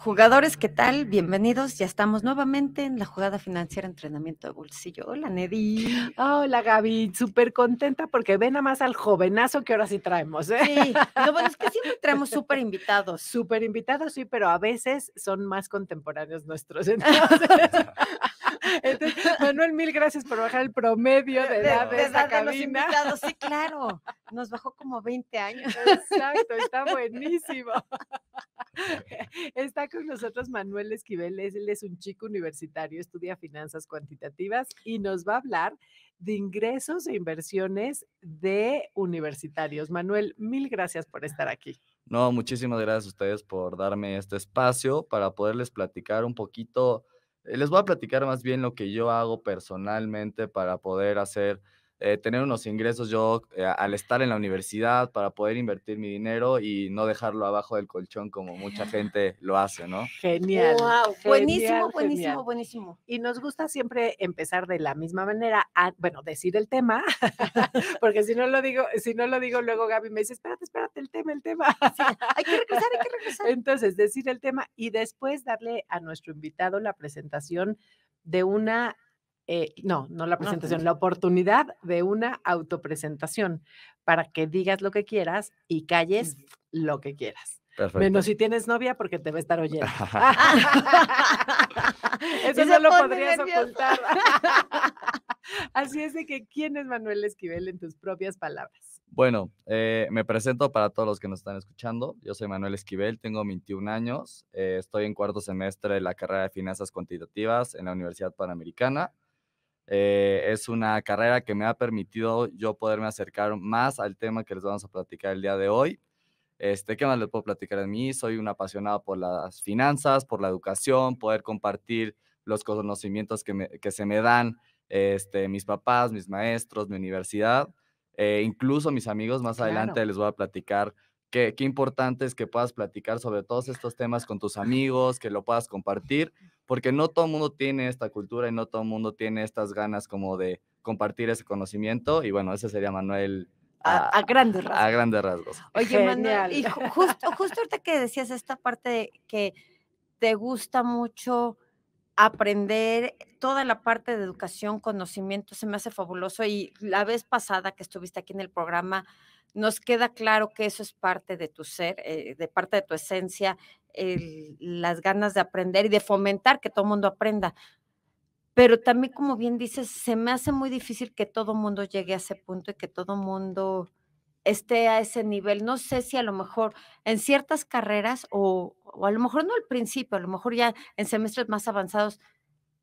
Jugadores, ¿qué tal? Bienvenidos. Ya estamos nuevamente en la jugada financiera entrenamiento de bolsillo. Hola, Nedi. Ah, hola, Gaby. Súper contenta porque ven a más al jovenazo que ahora sí traemos. ¿eh? Sí, no, bueno, es que siempre traemos súper invitados. Súper invitados, sí, pero a veces son más contemporáneos nuestros. Entonces, Manuel, mil gracias por bajar el promedio de edad de, los invitados. Sí, claro. Nos bajó como 20 años. Exacto, está buenísimo. Está con nosotros Manuel Esquivel. Él es un chico universitario, estudia finanzas cuantitativas y nos va a hablar de ingresos e inversiones de universitarios. Manuel, mil gracias por estar aquí. No, muchísimas gracias a ustedes por darme este espacio para poderles platicar un poquito. Eh, les voy a platicar más bien lo que yo hago personalmente para poder hacer eh, tener unos ingresos yo eh, al estar en la universidad para poder invertir mi dinero y no dejarlo abajo del colchón como mucha gente lo hace, ¿no? Genial. buenísimo, buenísimo, buenísimo. Y nos gusta siempre empezar de la misma manera, a, bueno, decir el tema, porque si no lo digo, si no lo digo luego Gaby me dice, espérate, espérate, el tema, el tema. hay que regresar, hay que regresar. Entonces, decir el tema y después darle a nuestro invitado la presentación de una eh, no, no la presentación, la oportunidad de una autopresentación para que digas lo que quieras y calles lo que quieras. Menos si tienes novia porque te va a estar oyendo. Eso no lo podrías ocultar. Así es de que, ¿quién es Manuel Esquivel en tus propias palabras? Bueno, eh, me presento para todos los que nos están escuchando. Yo soy Manuel Esquivel, tengo 21 años, eh, estoy en cuarto semestre de la carrera de Finanzas Cuantitativas en la Universidad Panamericana. Eh, es una carrera que me ha permitido yo poderme acercar más al tema que les vamos a platicar el día de hoy. Este, ¿Qué más les puedo platicar de mí? Soy un apasionado por las finanzas, por la educación, poder compartir los conocimientos que, se me dan este, mis papás, mis maestros, mi universidad, eh, incluso mis amigos. Más adelante les voy a platicar qué, qué importante es que puedas platicar sobre todos estos temas con tus amigos, que lo puedas compartir, porque no todo el mundo tiene esta cultura y no todo el mundo tiene estas ganas como de compartir ese conocimiento. Y bueno, ese sería Manuel. A, grandes rasgos. A grandes rasgos. Oye, Manuel, y justo, justo ahorita que decías esta parte que te gusta mucho aprender toda la parte de educación, conocimiento, se me hace fabuloso. Y la vez pasada que estuviste aquí en el programa, nos queda claro que eso es parte de tu ser, eh, de parte de tu esencia, las ganas de aprender y de fomentar que todo mundo aprenda. Pero también, como bien dices, se me hace muy difícil que todo mundo llegue a ese punto y que todo mundo esté a ese nivel. No sé si a lo mejor en ciertas carreras o, o a lo mejor no al principio, a lo mejor ya en semestres más avanzados,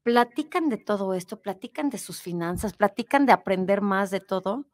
platican de todo esto, platican de sus finanzas, platican de aprender más de todo.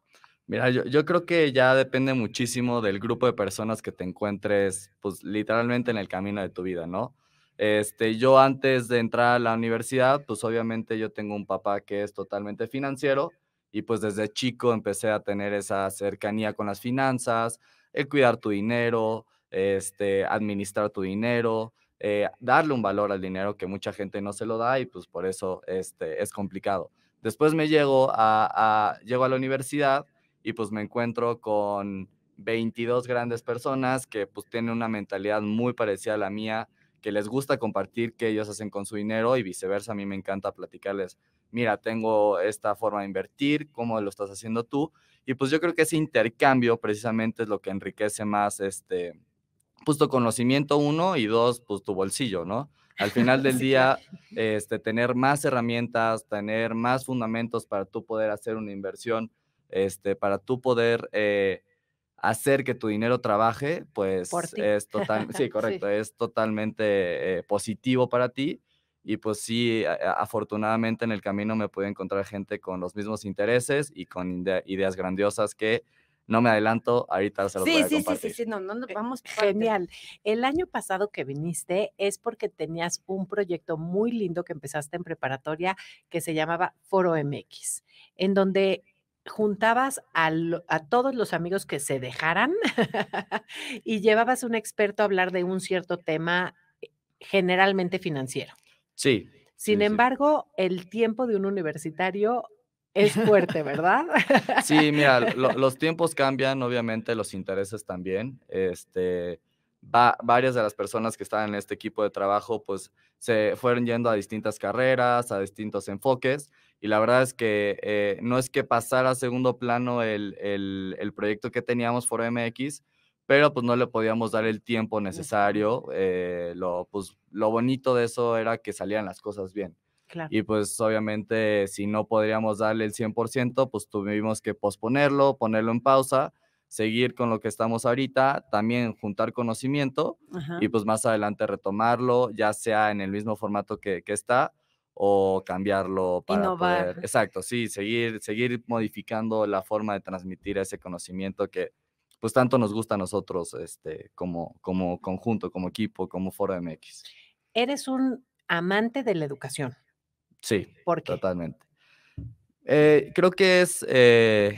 Mira, yo, creo que ya depende muchísimo del grupo de personas que te encuentres, pues literalmente en el camino de tu vida, ¿no? Este, yo antes de entrar a la universidad, pues obviamente yo tengo un papá que es totalmente financiero y pues desde chico empecé a tener esa cercanía con las finanzas, el cuidar tu dinero, este, administrar tu dinero, eh, darle un valor al dinero que mucha gente no se lo da y pues por eso este, es complicado. Después me llego a, a, llego a la universidad y pues me encuentro con 22 grandes personas que pues tienen una mentalidad muy parecida a la mía, que les gusta compartir qué ellos hacen con su dinero y viceversa. A mí me encanta platicarles, mira, tengo esta forma de invertir, cómo lo estás haciendo tú. Y pues yo creo que ese intercambio precisamente es lo que enriquece más este, pues conocimiento uno y dos, pues tu bolsillo, ¿no? Al final del día, este, tener más herramientas, tener más fundamentos para tú poder hacer una inversión este, para tú poder eh, hacer que tu dinero trabaje, pues es, correcto, es totalmente eh, positivo para ti. Y pues sí, afortunadamente en el camino me pude encontrar gente con los mismos intereses y con ideas grandiosas que no me adelanto, ahorita se voy a sí, Sí, sí, sí, no, no, vamos. Genial. El año pasado que viniste es porque tenías un proyecto muy lindo que empezaste en preparatoria que se llamaba Foro MX, en donde juntabas a, todos los amigos que se dejaran y llevabas un experto a hablar de un cierto tema eh, generalmente financiero. Sí. Sin embargo, el tiempo de un universitario es fuerte, ¿verdad? sí, mira, los tiempos cambian, obviamente, los intereses también. Este, varias de las personas que estaban en este equipo de trabajo, pues se fueron yendo a distintas carreras, a distintos enfoques, y la verdad es que eh, no es que pasara a segundo plano el, el, proyecto que teníamos for MX, pero pues no le podíamos dar el tiempo necesario. Eh, lo, pues, lo bonito de eso era que salían las cosas bien. Y pues obviamente si no podríamos darle el 100%, pues tuvimos que posponerlo, ponerlo en pausa, seguir con lo que estamos ahorita, también juntar conocimiento y pues más adelante retomarlo, ya sea en el mismo formato que, que está o cambiarlo para Innovar. Poder, exacto, sí, seguir, seguir modificando la forma de transmitir ese conocimiento que pues tanto nos gusta a nosotros este, como, como conjunto, como equipo, como Foro MX. Eres un amante de la educación. Sí, totalmente. Eh, creo que es eh,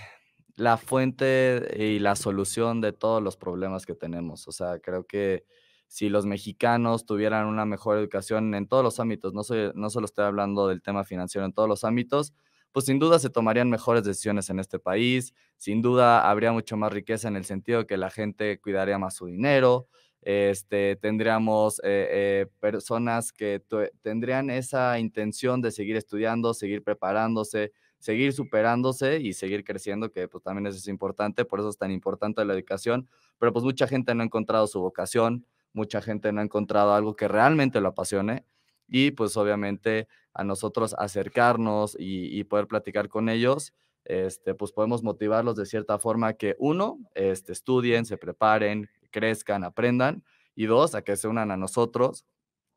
la fuente y la solución de todos los problemas que tenemos. O sea, creo que si los mexicanos tuvieran una mejor educación en todos los ámbitos, no, no solo estoy hablando del tema financiero, en todos los ámbitos, pues sin duda se tomarían mejores decisiones en este país, sin duda habría mucho más riqueza en el sentido de que la gente cuidaría más su dinero, este, tendríamos eh, eh, personas que tendrían esa intención de seguir estudiando, seguir preparándose, seguir superándose y seguir creciendo, que pues también eso es importante, por eso es tan importante la educación, pero pues mucha gente no ha encontrado su vocación, mucha gente no ha encontrado algo que realmente lo apasione y pues obviamente a nosotros acercarnos y, poder platicar con ellos, este, pues podemos motivarlos de cierta forma que uno, este, estudien, se preparen, crezcan, aprendan y dos, a que se unan a nosotros,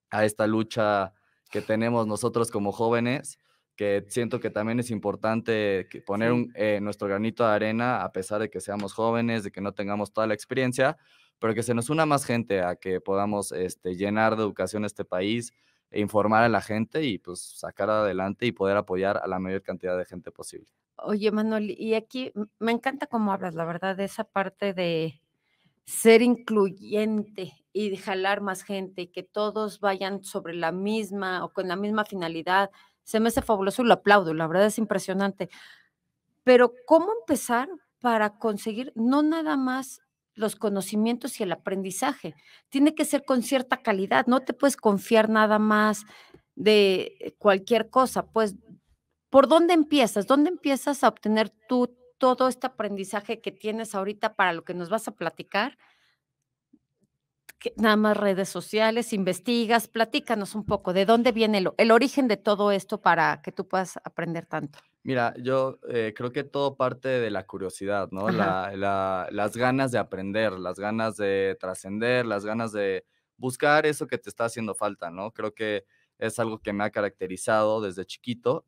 a esta lucha que tenemos nosotros como jóvenes que siento que también es importante poner eh, nuestro granito de arena a pesar de que seamos jóvenes, de que no tengamos toda la experiencia, pero que se nos una más gente a que podamos este, llenar de educación este país, e informar a la gente y pues sacar adelante y poder apoyar a la mayor cantidad de gente posible. Oye, Manuel, y aquí me encanta cómo hablas, la verdad, de esa parte de ser incluyente y de jalar más gente y que todos vayan sobre la misma o con la misma finalidad. Se me hace fabuloso y lo aplaudo, la verdad es impresionante. Pero ¿cómo empezar para conseguir no nada más los conocimientos y el aprendizaje. Tiene que ser con cierta calidad, no te puedes confiar nada más de eh, cualquier cosa. Pues, ¿por dónde empiezas? ¿Dónde empiezas a obtener tú todo este aprendizaje que tienes ahorita para lo que nos vas a platicar? nada más redes sociales, investigas, platícanos un poco de dónde viene el origen de todo esto para que tú puedas aprender tanto. Mira, yo eh, creo que todo parte de la curiosidad, ¿no? las ganas de aprender, las ganas de trascender, las ganas de buscar eso que te está haciendo falta, ¿no? Creo que es algo que me ha caracterizado desde chiquito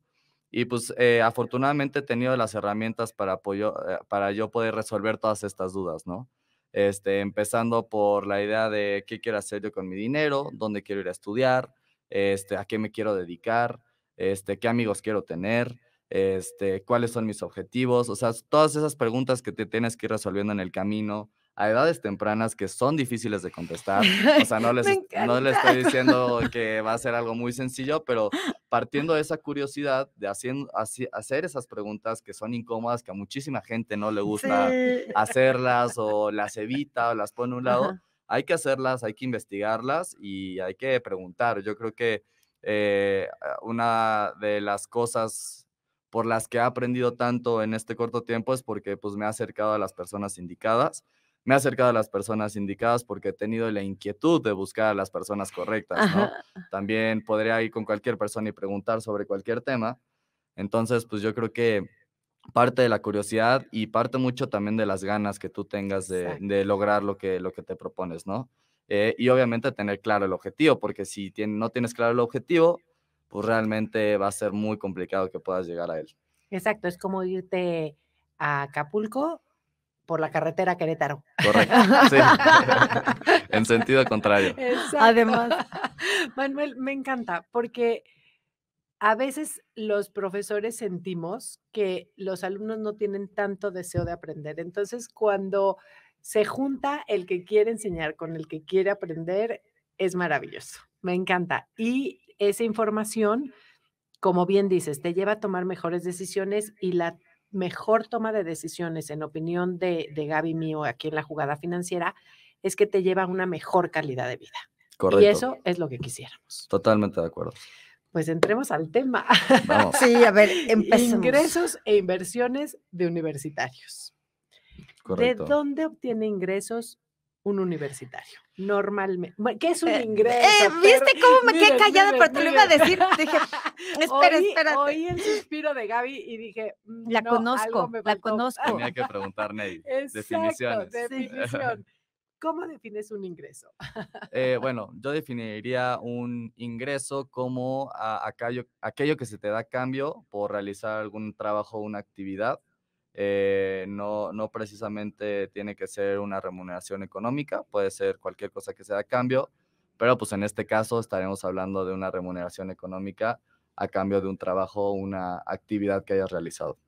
y pues eh, afortunadamente he tenido las herramientas para, apoyo, eh, para yo poder resolver todas estas dudas, ¿no? Este, empezando por la idea de qué quiero hacer yo con mi dinero, dónde quiero ir a estudiar, este, a qué me quiero dedicar, este, qué amigos quiero tener, este, cuáles son mis objetivos, o sea, todas esas preguntas que te tienes que ir resolviendo en el camino a edades tempranas que son difíciles de contestar. O sea, no les, estoy diciendo que va a ser algo muy sencillo, pero partiendo de esa curiosidad de haciendo, hacer esas preguntas que son incómodas, que a muchísima gente no le gusta hacerlas o las evita o las pone a un lado, hay que hacerlas, hay que investigarlas y hay que preguntar. Yo creo que eh, una de las cosas por las que he aprendido tanto en este corto tiempo es porque pues me he acercado a las personas indicadas. Me he acercado a las personas indicadas porque he tenido la inquietud de buscar a las personas correctas, ¿no? También podría ir con cualquier persona y preguntar sobre cualquier tema. Entonces, pues yo creo que parte de la curiosidad y parte mucho también de las ganas que tú tengas de, lograr lo que, lo que te propones, ¿no? Eh, y obviamente tener claro el objetivo, porque si no tienes claro el objetivo, pues realmente va a ser muy complicado que puedas llegar a él. Exacto, es como irte a Acapulco por la carretera Querétaro. Correcto, sí. en sentido contrario. Además, Manuel, me encanta porque a veces los profesores sentimos que los alumnos no tienen tanto deseo de aprender. Entonces, cuando se junta el que quiere enseñar con el que quiere aprender, es maravilloso. Me encanta. Y esa información, como bien dices, te lleva a tomar mejores decisiones y la mejor toma de decisiones, en opinión de, de Gaby mío aquí en la jugada financiera, es que te lleva a una mejor calidad de vida. Correcto. Y eso es lo que quisiéramos. Totalmente de acuerdo. Pues entremos al tema. sí, a ver, empecemos. Ingresos e inversiones de universitarios. Correcto. ¿De dónde obtiene ingresos un universitario? normalmente. ¿Qué es un eh, ingreso? Eh, ¿Viste cómo me quedé callada? pero te lo iba a decir. Dije, espera, oí, espérate. Oí el suspiro de Gaby y dije, mm, la conozco, la conozco. Tenía que preguntar, Ney. definiciones. Definición. ¿Cómo defines un ingreso? Eh, bueno, yo definiría un ingreso como a, aquello, aquello que se te da a cambio por realizar algún trabajo o una actividad eh, no, no precisamente tiene que ser una remuneración económica, puede ser cualquier cosa que sea a cambio, pero pues en este caso estaremos hablando de una remuneración económica a cambio de un trabajo una actividad que hayas realizado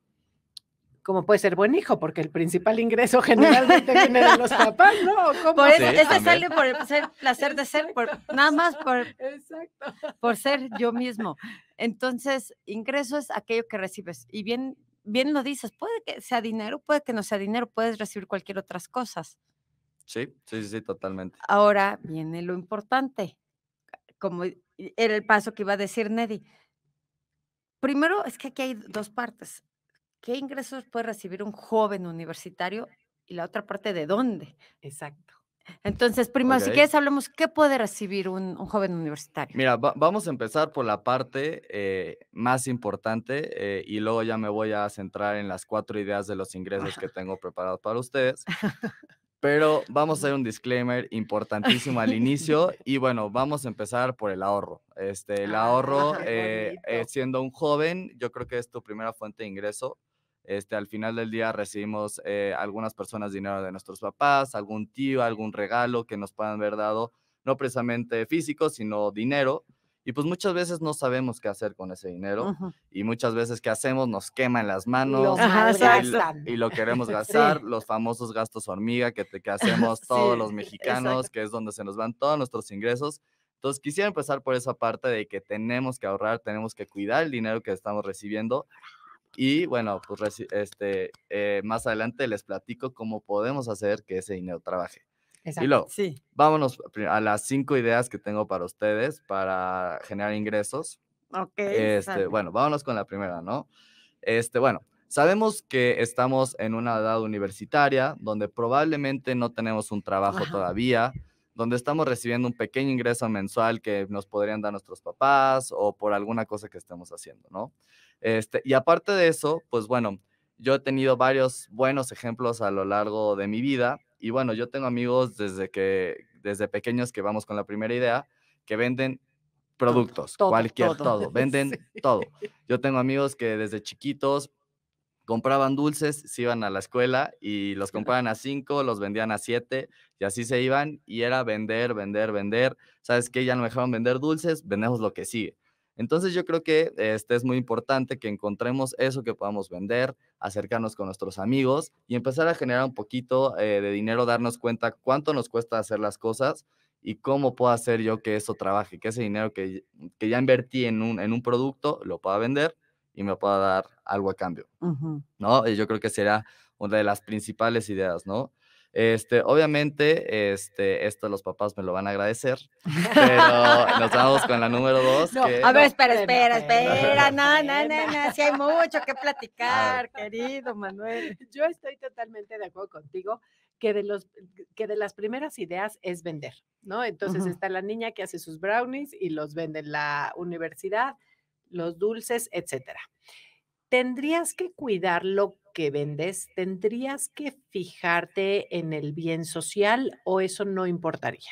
como puede ser buen hijo, porque el principal ingreso generalmente viene de los papás, ¿no? ¿Cómo? Por este sale por el placer, de ser, por, nada más por, por ser yo mismo. Entonces, ingreso es aquello que recibes. Y bien bien lo dices, puede que sea dinero, puede que no sea dinero, puedes recibir cualquier otras cosas. Sí, sí, sí, totalmente. Ahora viene lo importante, como e, era el paso que iba a decir Neddy. Primero es que aquí hay dos partes. ¿Qué ingresos puede recibir un joven universitario? Y la otra parte, ¿de dónde? Exacto. Entonces, primero, si quieres, hablemos qué puede recibir un, joven universitario. Mira, vamos a empezar por la parte eh, más importante eh, y luego ya me voy a centrar en las cuatro ideas de los ingresos que tengo preparados para ustedes. Pero vamos a hacer un disclaimer importantísimo al inicio y bueno, vamos a empezar por el ahorro. Este, el ah, ahorro, eh, siendo un joven, yo creo que es tu primera fuente de ingreso. Este, al final del día recibimos eh, algunas personas dinero de nuestros papás, algún tío, algún regalo que nos puedan haber dado, no precisamente físico, sino dinero. Y pues muchas veces no sabemos qué hacer con ese dinero y muchas veces qué hacemos nos quema en las manos y, lo queremos gastar, los famosos gastos hormiga que, hacemos todos los mexicanos, que es donde se nos van todos nuestros ingresos. Entonces quisiera empezar por esa parte de que tenemos que ahorrar, tenemos que cuidar el dinero que estamos recibiendo y bueno, pues este, eh, más adelante les platico cómo podemos hacer que ese dinero trabaje. Exacto. Y luego, sí. vámonos a las cinco ideas que tengo para ustedes para generar ingresos. Ok. Este, bueno, vámonos con la primera, ¿no? Este, bueno, sabemos que estamos en una edad universitaria donde probablemente no tenemos un trabajo todavía donde estamos recibiendo un pequeño ingreso mensual que nos podrían dar nuestros papás o por alguna cosa que estemos haciendo, ¿no? Este, y aparte de eso, pues bueno, yo he tenido varios buenos ejemplos a lo largo de mi vida y bueno, yo tengo amigos desde que desde pequeños que vamos con la primera idea que venden productos, cualquier todo, venden todo. Yo tengo amigos que desde chiquitos compraban dulces, se iban a la escuela y los compraban a cinco, los vendían a siete y así se iban y era vender, vender, vender. ¿Sabes qué? Ya no dejaban vender dulces, vendemos lo que sigue. Entonces yo creo que este es muy importante que encontremos eso que podamos vender, acercarnos con nuestros amigos y empezar a generar un poquito eh, de dinero, darnos cuenta cuánto nos cuesta hacer las cosas y cómo puedo hacer yo que eso trabaje, que ese dinero que, que ya invertí en un, en un producto lo pueda vender y me pueda dar algo a cambio, ¿no? Y yo creo que será una de las principales ideas, ¿no? Este, obviamente, este, esto los papás me lo van a agradecer, pero nos vamos con la número dos. No, a ver, espera, espera, espera, no, no, no, no, hay mucho que platicar, querido Manuel. Yo estoy totalmente de acuerdo contigo que de, los, que de las primeras ideas es vender, ¿no? Entonces está la niña que hace sus brownies y los vende en la universidad, los dulces, etcétera. Tendrías que cuidar lo que vendes, tendrías que fijarte en el bien social o eso no importaría.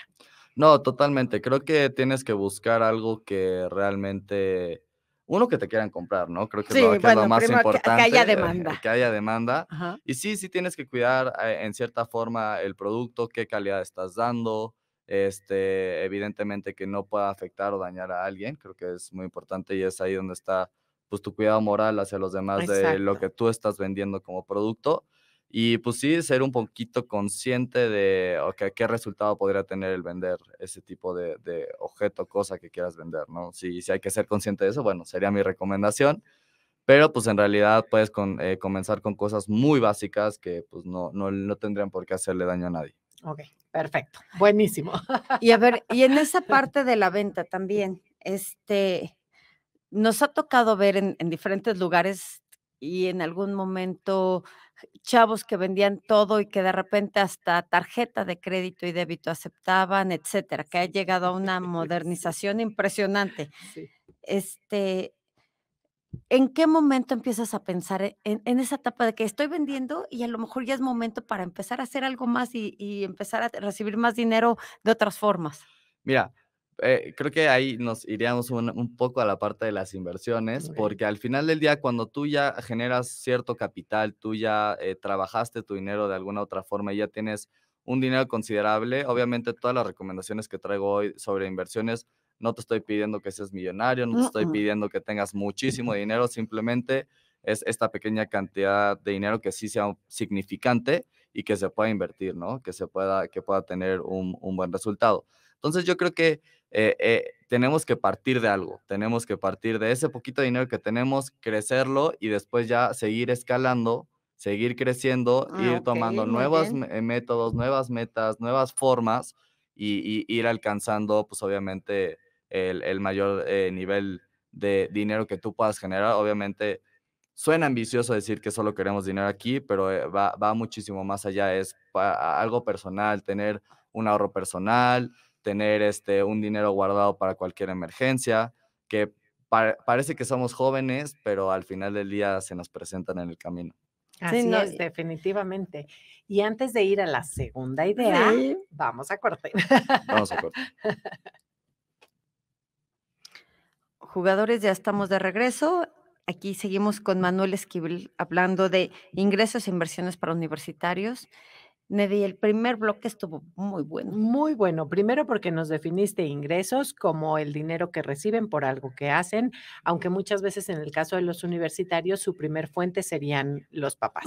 No, totalmente. Creo que tienes que buscar algo que realmente uno que te quieran comprar, ¿no? Creo que, es lo más importante. Que, haya eh, demanda. que haya demanda. Y sí, sí tienes que cuidar eh, en cierta forma el producto, qué calidad estás dando, este, evidentemente que no pueda afectar o dañar a alguien, creo que es muy importante y es ahí donde está pues tu cuidado moral hacia los demás de lo que tú estás vendiendo como producto y pues sí ser un poquito consciente de qué resultado podría tener el vender ese tipo de, de objeto, cosa que quieras vender, ¿no? Si, si hay que ser consciente de eso, bueno, sería mi recomendación pero pues en realidad puedes eh, comenzar con cosas muy básicas que pues no, no, no, tendrían por qué hacerle daño a nadie. Ok, perfecto, buenísimo. Y a ver, y en esa parte de la venta también, este, nos ha tocado ver en, diferentes lugares y en algún momento chavos que vendían todo y que de repente hasta tarjeta de crédito y débito aceptaban, etcétera, que ha llegado a una modernización impresionante. Sí. Este, ¿en qué momento empiezas a pensar e-, en, esa etapa de que estoy vendiendo y a lo mejor ya es momento para empezar a hacer algo más y, empezar a recibir más dinero de otras formas? Mira, eh, creo que ahí nos iríamos un, poco a la parte de las inversiones, porque al final del día, cuando tú ya generas cierto capital, tú ya eh, trabajaste tu dinero de alguna otra forma y ya tienes un dinero considerable, obviamente todas las recomendaciones que traigo hoy sobre inversiones no te estoy pidiendo que seas millonario, no te estoy pidiendo que tengas muchísimo dinero, simplemente es esta pequeña cantidad de dinero que sí sea significante y que se pueda invertir, ¿no? Que se pueda, que pueda tener un, un buen resultado. Entonces yo creo que eh, eh, tenemos que partir de algo, tenemos que partir de ese poquito de dinero que tenemos, crecerlo y después ya seguir escalando, seguir creciendo, ah, ir tomando nuevos eh, métodos, nuevas metas, nuevas formas y, y ir alcanzando, pues obviamente, el, mayor eh, nivel de dinero que tú puedas generar. Obviamente, suena ambicioso decir que solo queremos dinero aquí, pero eh, va, muchísimo más allá. Es algo personal, tener un ahorro personal, tener este, un dinero guardado para cualquier emergencia, que parece que somos jóvenes, pero al final del día se nos presentan en el camino. Así sí, es, definitivamente. Y antes de ir a la segunda idea, vamos a cortar Vamos a corte. jugadores, ya estamos de regreso. Aquí seguimos con Manuel Esquivel hablando de ingresos e inversiones para universitarios. Nedi, el primer bloque estuvo muy bueno. Muy bueno. Primero porque nos definiste ingresos como el dinero que reciben por algo que hacen, aunque muchas veces en el caso de los universitarios su primer fuente serían los papás.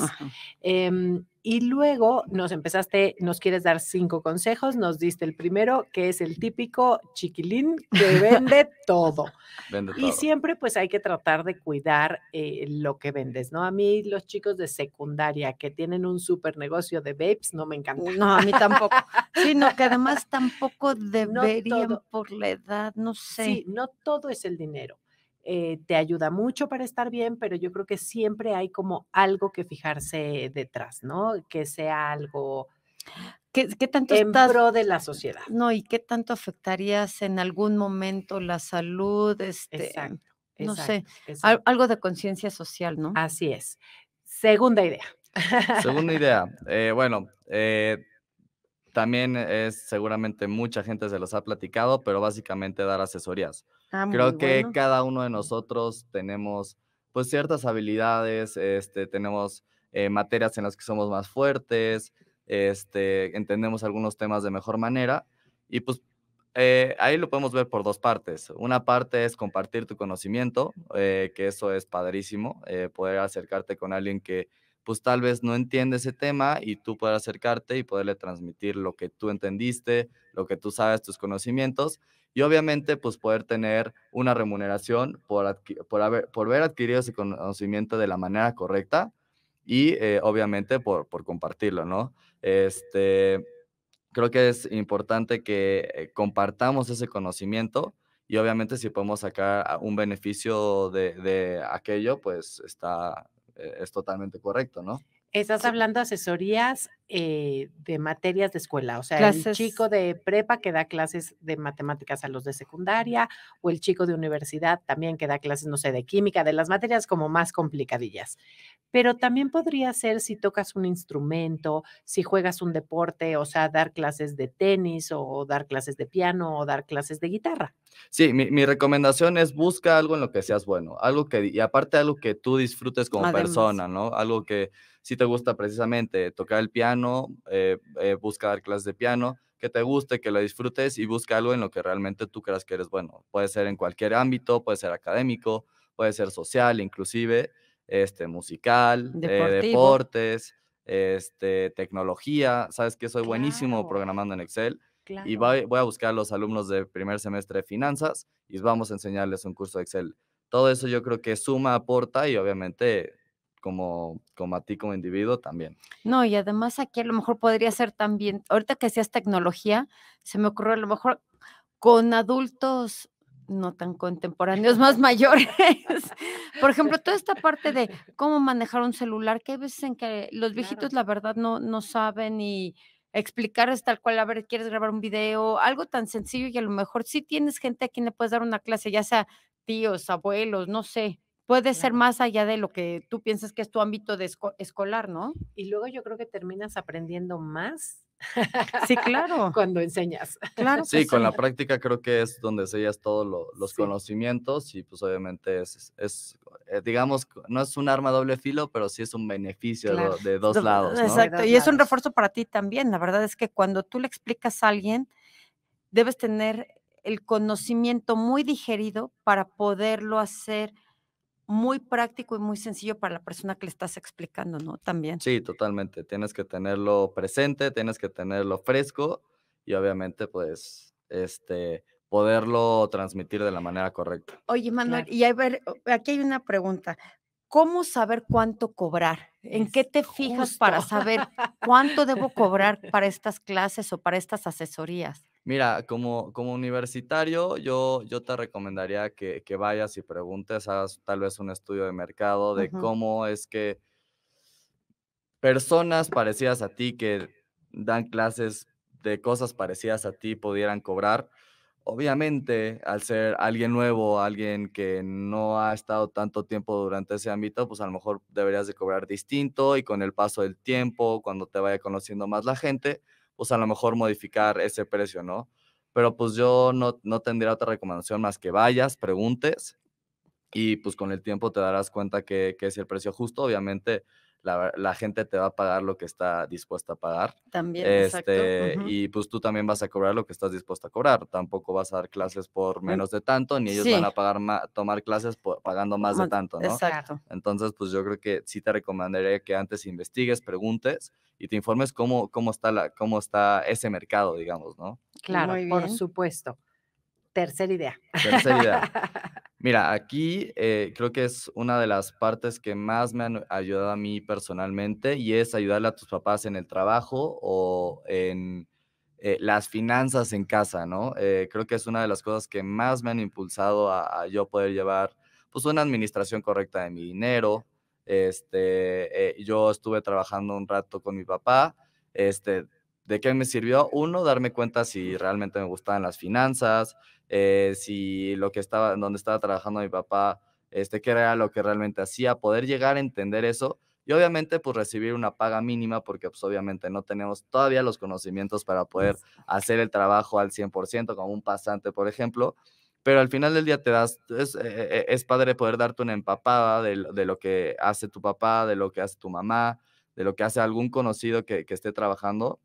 Em, y luego nos empezaste, nos quieres dar cinco consejos, nos diste el primero, que es el típico chiquilín que vende todo. Vende y siempre pues hay que tratar de cuidar eh, lo que vendes, ¿no? A mí los chicos de secundaria que tienen un super negocio de vapes no me encanta. No, a mí tampoco. Sino que además tampoco deberían por la edad, no sé. Sí, no todo es el dinero. Eh, te ayuda mucho para estar bien, pero yo creo que siempre hay como algo que fijarse detrás, ¿no? Que sea algo... ¿Qué, qué tanto en estás, pro de la sociedad. No, y qué tanto afectarías en algún momento la salud, este, exacto, no sé, algo de conciencia social, ¿no? Así es. Segunda idea. Segunda idea. Eh, bueno, eh, también es seguramente mucha gente se los ha platicado, pero básicamente dar asesorías. Ah, Creo que cada uno de nosotros tenemos pues ciertas habilidades, este, tenemos eh, materias en las que somos más fuertes, este, entendemos algunos temas de mejor manera y pues eh, ahí lo podemos ver por dos partes. Una parte es compartir tu conocimiento, eh, que eso es padrísimo, poder acercarte con alguien que pues tal vez no entiende ese tema y tú poder acercarte y poderle transmitir lo que tú entendiste, lo que tú sabes, tus conocimientos y obviamente pues poder tener una remuneración por, haber, por haber adquirido ese conocimiento de la manera correcta y eh, obviamente por, compartirlo, ¿no? Este, creo que es importante que eh, compartamos ese conocimiento y obviamente si podemos sacar un beneficio de, aquello, pues está, eh, es totalmente correcto, ¿no? Estás hablando de asesorías eh, de materias de escuela, o sea, el chico de prepa que da clases de matemáticas a los de secundaria o el chico de universidad también que da clases, no sé, de química, de las materias como más complicadillas. Pero también podría ser si tocas un instrumento, si juegas un deporte, o sea, dar clases de tenis o dar clases de piano o dar clases de guitarra. Sí, mi, recomendación es busca algo en lo que seas bueno, algo que, y aparte algo que tú disfrutes como persona, ¿no? Algo que si te gusta precisamente tocar el piano, eh, eh, busca dar clases de piano, que te guste, que lo disfrutes y busca algo en lo que realmente tú creas que eres bueno. Puede ser en cualquier ámbito, puede ser académico, puede ser social, inclusive, este, musical, eh, deportes, este, tecnología. Sabes que soy buenísimo programando en Excel. Y voy, voy a buscar a los alumnos de primer semestre de finanzas y vamos a enseñarles un curso de Excel. Todo eso yo creo que suma, aporta y obviamente como, como a ti como individuo también. No, y además aquí a lo mejor podría ser también, ahorita que seas tecnología, se me ocurrió a lo mejor con adultos no tan contemporáneos, más mayores. Por ejemplo, toda esta parte de cómo manejar un celular, que hay veces en que los viejitos la verdad no, no saben y explicar es tal cual, a ver, quieres grabar un video, algo tan sencillo y a lo mejor sí tienes gente a quien le puedes dar una clase, ya sea tíos, abuelos, no sé, puede ser más allá de lo que tú piensas que es tu ámbito escolar, ¿no? Y luego yo creo que terminas aprendiendo más. Sí, claro. Cuando enseñas. Claro. Sí, con la práctica creo que es donde sellas todos los conocimientos y pues obviamente es, eh, digamos, no es un arma doble filo, pero sí es un beneficio de, dos lados. Exacto, y es un refuerzo para ti también. La verdad es que cuando tú le explicas a alguien, debes tener el conocimiento muy digerido para poderlo hacer muy práctico y muy sencillo para la persona que le estás explicando, ¿no? También. Sí, totalmente. Tienes que tenerlo presente, tienes que tenerlo fresco y obviamente, pues, este, poderlo transmitir de la manera correcta. Oye, Manuel, y ver, aquí hay una pregunta. ¿Cómo saber cuánto cobrar? ¿En qué te fijas para saber cuánto debo cobrar para estas clases o para estas asesorías? Mira, como, universitario, yo, te recomendaría que, vayas y preguntes, hagas tal vez un estudio de mercado de cómo es que personas parecidas a ti que dan clases de cosas parecidas a ti pudieran cobrar. Obviamente, al ser alguien nuevo, alguien que no ha estado tanto tiempo durante ese ámbito, pues a lo mejor deberías de cobrar distinto y con el paso del tiempo, cuando te vaya conociendo más la gente, pues a lo mejor modificar ese precio, ¿no? Pero pues yo no, no tendría otra recomendación más que vayas, preguntes y pues con el tiempo te darás cuenta que, que es el precio justo. Obviamente, la, gente te va a pagar lo que está dispuesta a pagar. También, exacto. Este, y pues tú también vas a cobrar lo que estás dispuesta a cobrar. Tampoco vas a dar clases por mm, menos de tanto, ni ellos van a pagar tomar clases pagando más de tanto, ¿no? Exacto. Entonces, pues yo creo que sí te recomendaría que antes investigues, preguntes y te informes cómo, cómo, está, la, cómo está ese mercado, digamos, ¿no? Claro, por supuesto. Tercera idea. Tercera idea. Mira, aquí eh, creo que es una de las partes que más me han ayudado a mí personalmente y es ayudarle a tus papás en el trabajo o en eh, las finanzas en casa, ¿no? Eh, creo que es una de las cosas que más me han impulsado a, yo poder llevar pues una administración correcta de mi dinero. Este, yo estuve trabajando un rato con mi papá, este, ¿De qué me sirvió? Uno, darme cuenta si realmente me gustaban las finanzas, eh, si lo que estaba, donde estaba trabajando mi papá, este, qué era lo que realmente hacía, poder llegar a entender eso y obviamente pues recibir una paga mínima porque pues, obviamente no tenemos todavía los conocimientos para poder hacer el trabajo al 100% como un pasante, por ejemplo. Pero al final del día te das, es, eh, eh, padre poder darte una empapada de, lo que hace tu papá, de lo que hace tu mamá, de lo que hace algún conocido que, que esté trabajando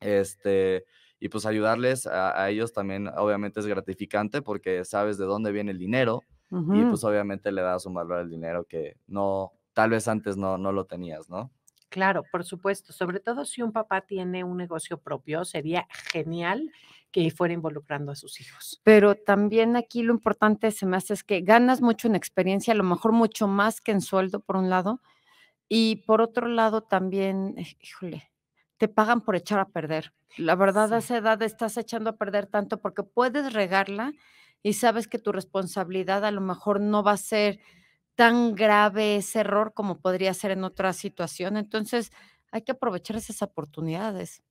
este, y pues ayudarles a, ellos también obviamente es gratificante porque sabes de dónde viene el dinero y pues obviamente le das un valor al dinero que no, tal vez antes no, no lo tenías, ¿no? Claro, por supuesto. Sobre todo si un papá tiene un negocio propio, sería genial que fuera involucrando a sus hijos. Pero también aquí lo importante se me hace es que ganas mucho en experiencia, a lo mejor mucho más que en sueldo, por un lado. Y por otro lado, también, eh, híjole, te pagan por echar a perder. La verdad, a esa edad estás echando a perder tanto porque puedes regarla y sabes que tu responsabilidad a lo mejor no va a ser tan grave ese error como podría ser en otra situación. Entonces, hay que aprovechar esas oportunidades.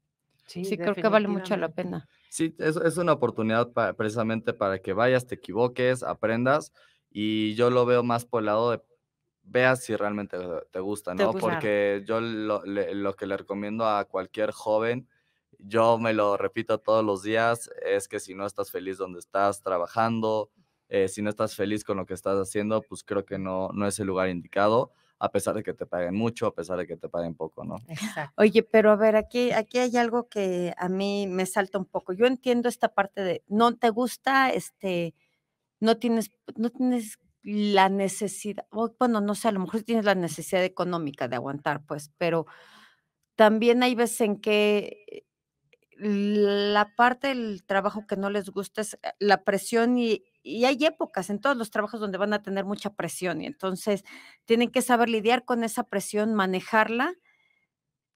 Sí, sí creo que vale mucho la pena. Sí, es, una oportunidad precisamente para que vayas, te equivoques, aprendas y yo lo veo más por el lado de veas si realmente te gusta, ¿no? Porque yo lo, que le recomiendo a cualquier joven, yo me lo repito todos los días, es que si no estás feliz donde estás trabajando, eh, si no estás feliz con lo que estás haciendo, pues creo que no, no es el lugar indicado a pesar de que te paguen mucho, a pesar de que te paguen poco, ¿no? Oye, pero a ver, aquí, aquí hay algo que a mí me salta un poco. Yo entiendo esta parte de no te gusta, este, no tienes, no tienes la necesidad, bueno, no sé, a lo mejor tienes la necesidad económica de aguantar, pues, pero también hay veces en que la parte del trabajo que no les gusta es eh, la presión y, hay épocas en todos los trabajos donde van a tener mucha presión y entonces tienen que saber lidiar con esa presión, manejarla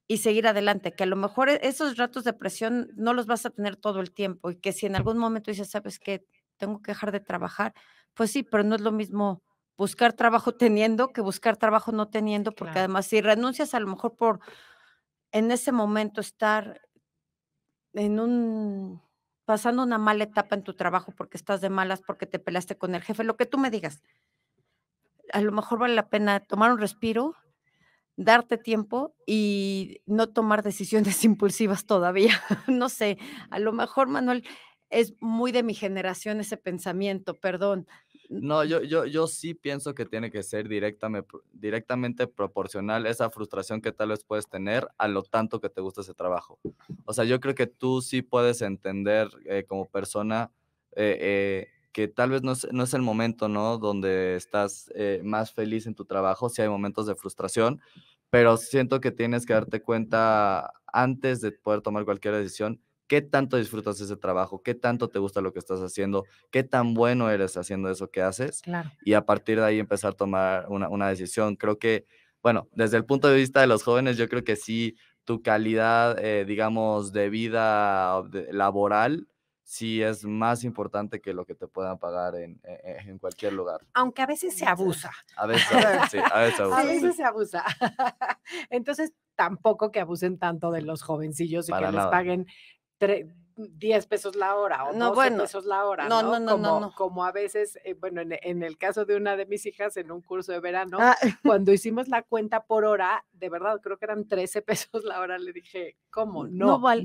y seguir adelante, que a lo mejor e, esos ratos de presión no los vas a tener todo el tiempo y que si en algún momento dices, sabes que tengo que dejar de trabajar, pues sí, pero no es lo mismo buscar trabajo teniendo que buscar trabajo no teniendo, porque además si renuncias a lo mejor por en ese momento estar en un pasando una mala etapa en tu trabajo porque estás de malas, porque te peleaste con el jefe, lo que tú me digas. A lo mejor vale la pena tomar un respiro, darte tiempo y no tomar decisiones impulsivas todavía. no sé, a lo mejor Manuel es muy de mi generación ese pensamiento, perdón, no, yo, yo, sí pienso que tiene que ser directamente, directamente proporcional esa frustración que tal vez puedes tener a lo tanto que te gusta ese trabajo. O sea, yo creo que tú sí puedes entender eh, como persona eh, eh, que tal vez no es, el momento, ¿no? Donde estás más feliz en tu trabajo, si hay momentos de frustración, pero siento que tienes que darte cuenta antes de poder tomar cualquier decisión qué tanto disfrutas ese trabajo, qué tanto te gusta lo que estás haciendo, qué tan bueno eres haciendo eso que haces. Y a partir de ahí empezar a tomar una, decisión. Creo que, bueno, desde el punto de vista de los jóvenes, yo creo que sí, tu calidad, eh, digamos, de vida laboral, sí es más importante que lo que te puedan pagar en, e-, cualquier lugar. Aunque a veces se abusa. A veces, sí, a veces, abusa. A veces se abusa. Entonces, tampoco que abusen tanto de los jovencillos y que les paguen 10 pesos la hora o no, 12 pesos la hora. No, no, no, no, como, a veces, eh, bueno, en, el caso de una de mis hijas en un curso de verano, ah. cuando hicimos la cuenta por hora, de verdad creo que eran 13 pesos la hora, le dije, ¿cómo? No, no, lo vale.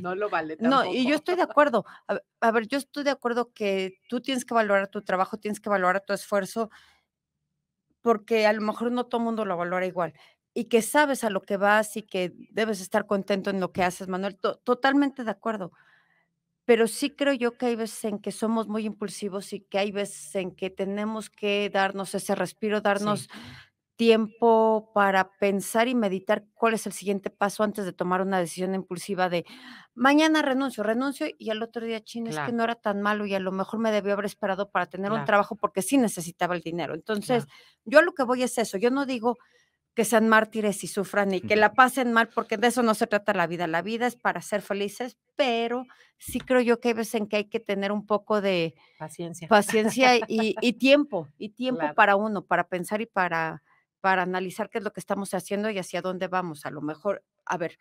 No, lo vale. No, y yo estoy de acuerdo. A, a ver, yo estoy de acuerdo que tú tienes que valorar tu trabajo, tienes que valorar tu esfuerzo, porque a lo mejor no todo el mundo lo valora igual y que sabes a lo que vas y que debes estar contento en lo que haces, Manuel. totalmente de acuerdo. Pero sí creo yo que hay veces en que somos muy impulsivos y que hay veces en que tenemos que darnos ese respiro, darnos tiempo para pensar y meditar cuál es el siguiente paso antes de tomar una decisión impulsiva de mañana renuncio, renuncio y al otro día chino es que no era tan malo y a lo mejor me debió haber esperado para tener un trabajo porque sí necesitaba el dinero. Entonces, yo a lo que voy es eso. Yo no digo que sean mártires y sufran y que la pasen mal, porque de eso no se trata la vida. La vida es para ser felices, pero sí creo yo que hay veces en que hay que tener un poco de paciencia, paciencia y, tiempo, y tiempo para uno, para pensar y para, para analizar qué es lo que estamos haciendo y hacia dónde vamos. A lo mejor, a ver,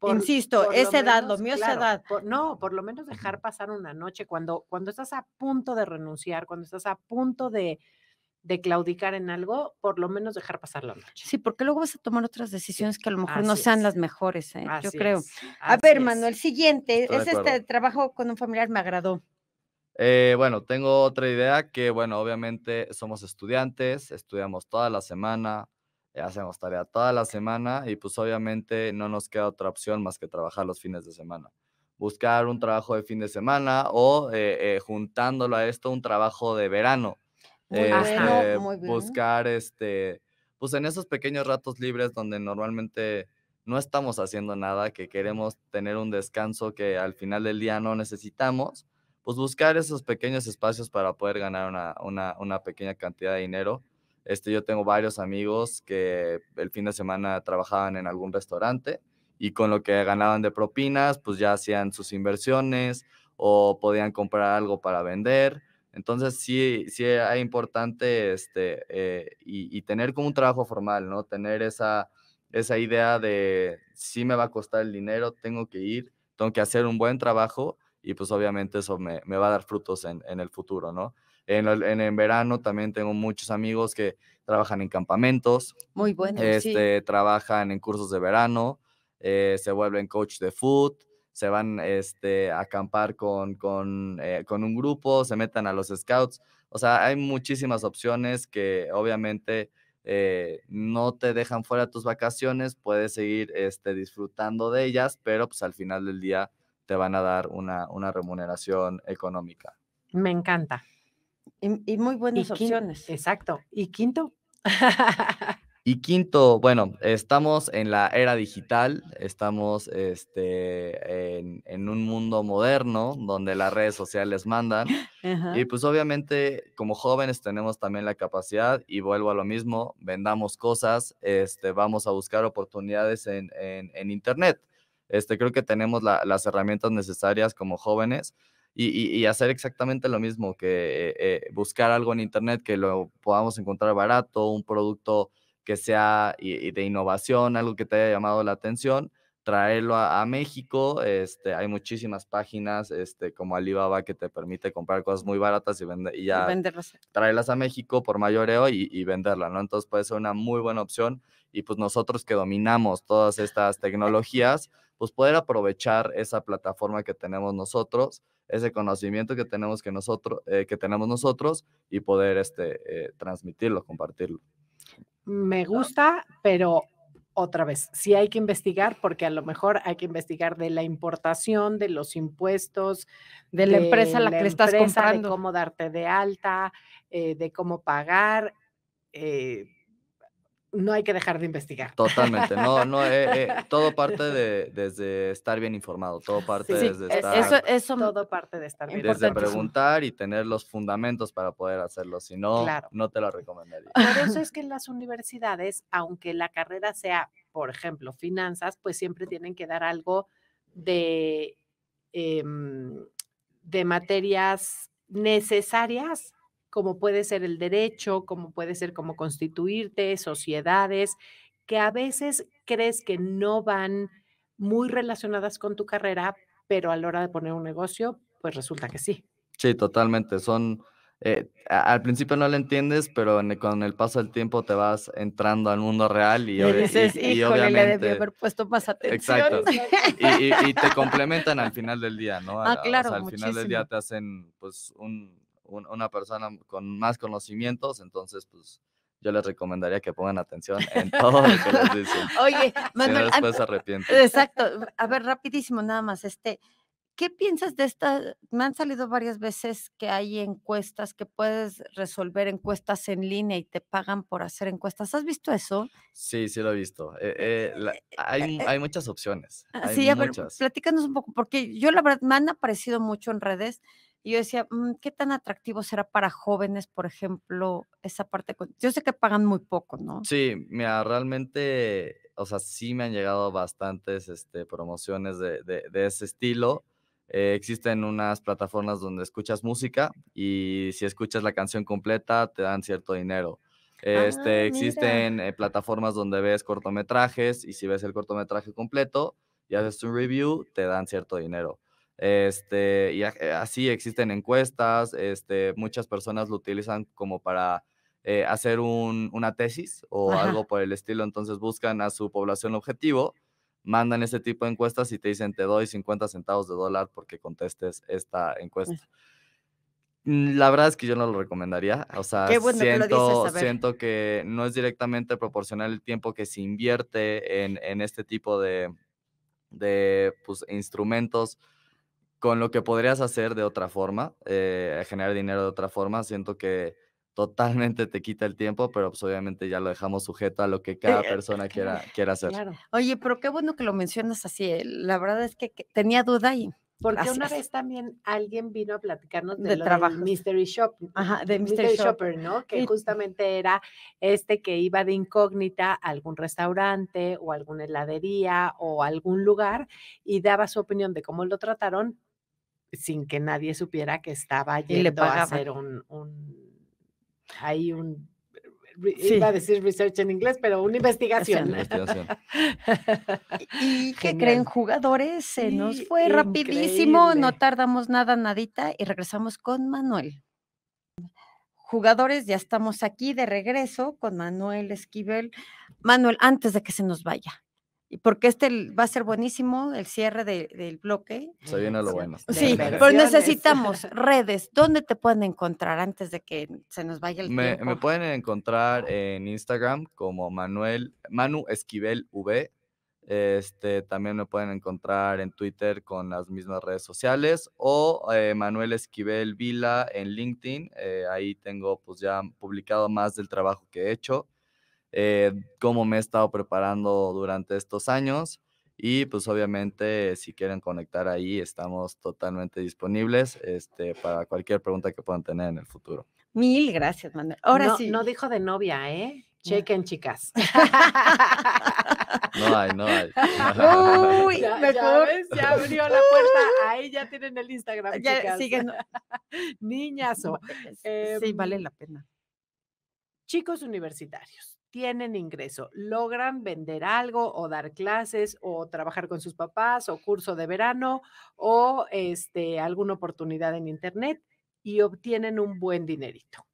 insisto, esa edad, lo mío es edad. no, por lo menos dejar pasar una noche cuando, cuando estás a punto de renunciar, cuando estás a punto de de claudicar en algo, por lo menos dejar pasar la noche. Sí, porque luego vas a tomar otras decisiones que a lo mejor no sean las mejores, ¿eh? yo creo. A ver, Manuel, siguiente, es este trabajo con un familiar me agradó. Eh, bueno, tengo otra idea que, bueno, obviamente somos estudiantes, estudiamos toda la semana, eh, hacemos tarea toda la semana y pues obviamente no nos queda otra opción más que trabajar los fines de semana. Buscar un trabajo de fin de semana o juntándolo a esto un trabajo de verano este, buscar este, pues en esos pequeños ratos libres donde normalmente no estamos haciendo nada, que queremos tener un descanso que al final del día no necesitamos, pues buscar esos pequeños espacios para poder ganar una, una pequeña cantidad de dinero. Este, yo tengo varios amigos que el fin de semana trabajaban en algún restaurante y con lo que ganaban de propinas, pues ya hacían sus inversiones o podían comprar algo para vender entonces sí, sí es importante este, eh, y, tener como un trabajo formal, ¿no? Tener esa, idea de si me va a costar el dinero, tengo que ir, tengo que hacer un buen trabajo y pues obviamente eso me, va a dar frutos en, el futuro, ¿no? En verano también tengo muchos amigos que trabajan en campamentos. Muy buenos, este, Trabajan en cursos de verano, eh, se vuelven coach de food, se van este, a acampar con, eh, con, un grupo, se metan a los scouts. O sea, hay muchísimas opciones que obviamente eh, no te dejan fuera tus vacaciones, puedes seguir este, disfrutando de ellas, pero pues al final del día te van a dar una, una remuneración económica. Me encanta. Y, muy buenas opciones. exacto. ¿Y quinto? Y quinto, bueno, estamos en la era digital, estamos este, en, un mundo moderno donde las redes sociales mandan. Y pues obviamente como jóvenes tenemos también la capacidad, y vuelvo a lo mismo, vendamos cosas, este, vamos a buscar oportunidades en, Internet. Este, creo que tenemos las herramientas necesarias como jóvenes. Y, hacer exactamente lo mismo, que eh, eh, buscar algo en Internet que lo podamos encontrar barato, un producto que sea de innovación, algo que te haya llamado la atención, traerlo a, México. Este, hay muchísimas páginas este, como Alibaba que te permite comprar cosas muy baratas y, vender y ya traerlas a México por mayoreo y, venderla, ¿no? Entonces puede ser una muy buena opción y pues nosotros que dominamos todas estas tecnologías, pues poder aprovechar esa plataforma que tenemos nosotros ese conocimiento que tenemos, que nosotros, eh, que tenemos nosotros y poder este, eh, transmitirlo, compartirlo. Me gusta, pero otra vez, sí hay que investigar porque a lo mejor hay que investigar de la importación, de los impuestos, de, la empresa a la, que estás comprando, de cómo darte de alta, eh, de cómo pagar. Eh, no hay que dejar de investigar. Totalmente, no, no, eh, eh, todo parte de, desde estar bien informado, todo parte desde e, estar... Eso, eso, todo parte de estar bien Desde preguntar y tener los fundamentos para poder hacerlo, si no, no te lo recomendaría. Por eso es que en las universidades, aunque la carrera sea, por ejemplo, finanzas, pues siempre tienen que dar algo de, em, de materias necesarias como puede ser el derecho, como puede ser cómo constituirte, sociedades, que a veces crees que no van muy relacionadas con tu carrera, pero a la hora de poner un negocio, pues resulta que sí. Sí, totalmente. Son, eh, al principio no lo entiendes, pero con el paso del tiempo te vas entrando al mundo real y, y, y, obviamente... le haber puesto más atención. Exacto. y, te complementan al final del día, ¿no? Ah, claro, o al final del día te hacen pues un, una persona con más conocimientos, entonces pues yo les recomendaría que pongan atención en todo lo que les dicen. Oye, Manuel, si no después se Exacto. A ver, rapidísimo nada más, este, ¿qué piensas de esta? Me han salido varias veces que hay encuestas, que puedes resolver encuestas en línea y te pagan por hacer encuestas. ¿Has visto eso? Sí, sí lo he visto. Eh, eh, eh, hay, muchas opciones. Ah, hay sí, muchas. platícanos un poco, porque yo la verdad me han aparecido mucho en redes y yo decía, mm, ¿qué tan atractivo será para jóvenes, por ejemplo, esa parte? Yo sé que pagan muy poco, ¿no? Sí, mira, realmente, o sea, sí me han llegado bastantes este, promociones de, ese estilo. Eh, existen unas plataformas donde escuchas música y si escuchas la canción completa te dan cierto dinero. Ah, este, existen eh, plataformas donde ves cortometrajes y si ves el cortometraje completo y haces un review, te dan cierto dinero. Este, y eh, así existen encuestas, este, muchas personas lo utilizan como para eh, hacer un, una tesis o algo por el estilo, entonces buscan a su población objetivo, mandan ese tipo de encuestas y te dicen te doy 50 centavos de dólar porque contestes esta encuesta. Mm, la verdad es que yo no lo recomendaría. O sea, siento, que siento, que no es directamente proporcional el tiempo que se invierte en, en este tipo de, de pues, instrumentos con lo que podrías hacer de otra forma, eh, generar dinero de otra forma. Siento que totalmente te quita el tiempo, pero pues obviamente ya lo dejamos sujeto a lo que cada persona quiera, quiera hacer. Oye, pero qué bueno que lo mencionas así. Eh, la verdad es que, tenía duda y porque una vez también alguien vino a platicarnos de, trabajo. Mystery Shop. de Mystery, Shopper, Shopper, ¿no? Que justamente era este que iba de incógnita a algún restaurante o alguna heladería o algún lugar y daba su opinión de cómo lo trataron, sin que nadie supiera que estaba allí y le a hacer un, un hay un iba a decir research en inglés, pero una investigación. y que creen jugadores, se nos fue rapidísimo, no tardamos nada, nadita, y regresamos con Manuel. Jugadores, ya estamos aquí de regreso con Manuel Esquivel. Manuel, antes de que se nos vaya, porque este va a ser buenísimo, el cierre del bloque. Se viene lo bueno. Sí, pero necesitamos redes. ¿Dónde te pueden encontrar antes de que se nos vaya el tiempo? Me pueden encontrar en Instagram como Manuel, Manu Esquivel V. Este, también me pueden encontrar en Twitter con las mismas redes sociales o eh, Manuel Esquivel Vila en LinkedIn. Eh, ahí tengo pues ya publicado más del trabajo que he hecho. Eh, cómo me he estado preparando durante estos años. Y pues obviamente si quieren conectar ahí, estamos totalmente disponibles este, para cualquier pregunta que puedan tener en el futuro. Mil gracias, Manuel. Ahora sí. No dijo de novia, ¿eh? Chequen, chicas. No hay, no hay. Uy, ya, mejor. se abrió la puerta. Ahí ya tienen el Instagram. Ya, chicas. Siguen. Niñazo. Sí, vale em, la pena. Chicos universitarios, tienen ingreso, logran vender algo o dar clases o trabajar con sus papás o curso de verano o este, alguna oportunidad en internet y obtienen un buen dinerito.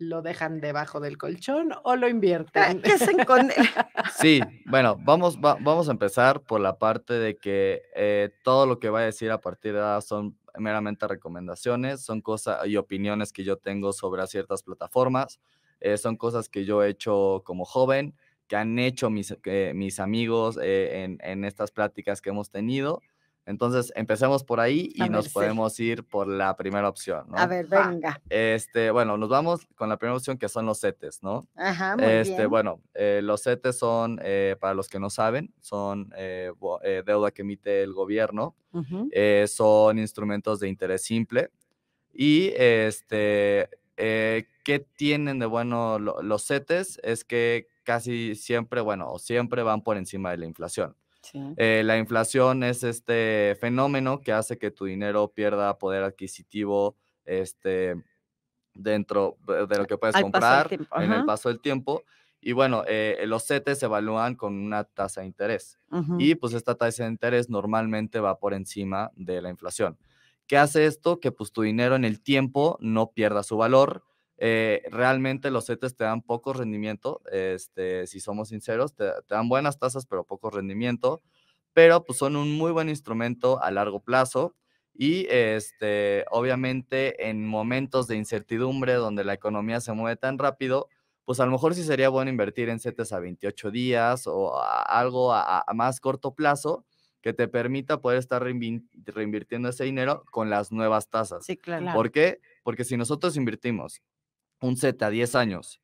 Lo dejan debajo del colchón o lo ah, invierten. Sí, bueno, vamos, vamos a empezar por la parte de que eh, todo lo que va a decir a partir de ahora son meramente recomendaciones, son cosas y opiniones que yo tengo sobre ciertas plataformas eh, son cosas que yo he hecho como joven, que han hecho mis, mis amigos eh, en, en, estas pláticas que hemos tenido. Entonces, empecemos por ahí y nos podemos ir por la primera opción, ¿no? A ver, venga. Este, bueno, nos vamos con la primera opción que son los CETES, ¿no? Ajá, muy este, Bueno, eh, los CETES son, para los que no saben, son deuda que emite el gobierno, son instrumentos de interés simple y este, eh, ¿Qué tienen de bueno los CETES? Es que casi siempre, bueno, siempre van por encima de la inflación. Eh, la inflación es este fenómeno que hace que tu dinero pierda poder adquisitivo este, dentro de lo que puedes comprar en el paso del tiempo. Y bueno, eh, los CETES se evalúan con una tasa de interés. Y pues esta tasa de interés normalmente va por encima de la inflación. ¿Qué hace esto? Que pues tu dinero en el tiempo no pierda su valor. Eh, realmente los CETES te dan poco rendimiento, este, si somos sinceros, te, dan buenas tasas, pero poco rendimiento, pero pues son un muy buen instrumento a largo plazo. Y este, obviamente en momentos de incertidumbre donde la economía se mueve tan rápido, pues a lo mejor sí sería bueno invertir en CETES a 28 días o algo a, más corto plazo, que te permita poder estar reinvirtiendo ese dinero con las nuevas tasas. Sí, claro. ¿Por qué? Porque si nosotros invertimos un set a 10 años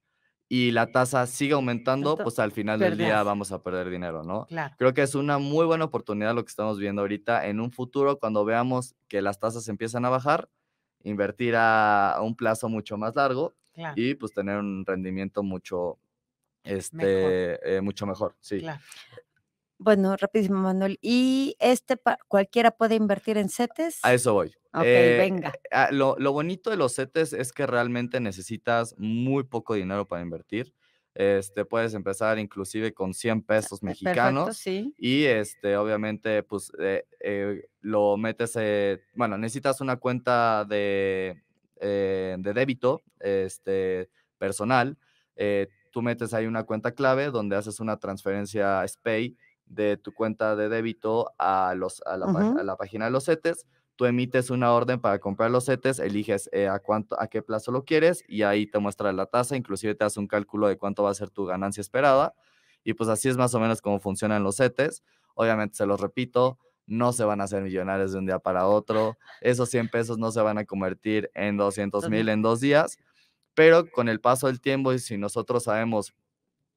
y la tasa sigue aumentando, pues al final del día vamos a perder dinero, ¿no? Claro. Creo que es una muy buena oportunidad lo que estamos viendo ahorita. En un futuro, cuando veamos que las tasas empiezan a bajar, invertir a un plazo mucho más largo y pues tener un rendimiento mucho, este, eh, mucho mejor. Sí. Claro. Bueno, rapidísimo, Manuel. ¿Y este cualquiera puede invertir en CETES? A eso voy. Ok, eh, venga. Lo, bonito de los CETES es que realmente necesitas muy poco dinero para invertir. Este, puedes empezar inclusive con 100 pesos eh, mexicanos. sí. Y este, obviamente, pues eh, lo metes, bueno, necesitas una cuenta de, débito este, personal. tú metes ahí una cuenta clave donde haces una transferencia SPAY de tu cuenta de débito a, los, a, la, página de los CETES. Tú emites una orden para comprar los CETES, eliges eh, a, cuánto, a qué plazo lo quieres y ahí te muestra la tasa, inclusive te hace un cálculo de cuánto va a ser tu ganancia esperada. Y pues así es más o menos como funcionan los CETES. Obviamente, se los repito, no se van a hacer millonarios de un día para otro. Esos 100 pesos no se van a convertir en 200 mil en dos días, pero con el paso del tiempo y si nosotros sabemos